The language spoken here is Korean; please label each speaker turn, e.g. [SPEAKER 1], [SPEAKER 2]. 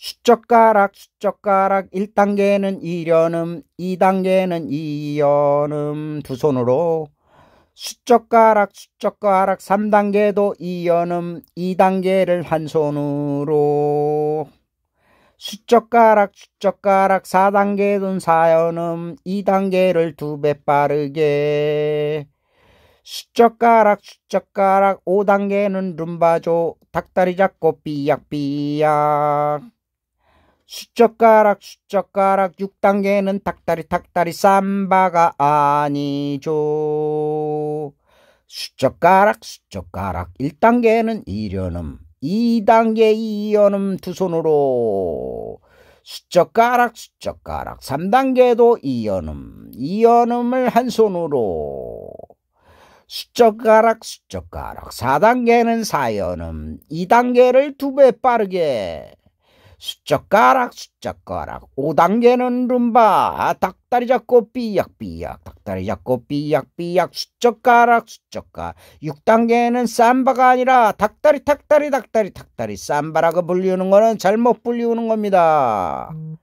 [SPEAKER 1] 수젓가락 수젓가락 1단계는 이련음 2단계는 이여음두 손으로 수젓가락 수젓가락 3단계도 이여음 2단계를 한 손으로 수젓가락 수젓가락 4단계는 사여음 2단계를 두 배 빠르게 수젓가락 수젓가락 5단계는 룸바조 닭다리 잡고 삐약삐약 수젓가락 수젓가락 6단계는 닭다리 닭다리 삼바가 아니죠. 수젓가락 수젓가락 1단계는 이려음 2단계 이연음 두 손으로 수젓가락 수젓가락 3단계도 이연음 이연음을 한 손으로 수젓가락 수젓가락 4단계는 사연음 2단계를 두 배 빠르게 수적가락 수적가락 5단계는 룸바 닭다리 잡고 삐약삐약 닭다리 잡고 삐약삐약 수적가락 수적가락 6단계는 삼바가 아니라 닭다리 닭다리 닭다리 닭다리 삼바라고 불리우는 거는 잘못 불리우는 겁니다. 음,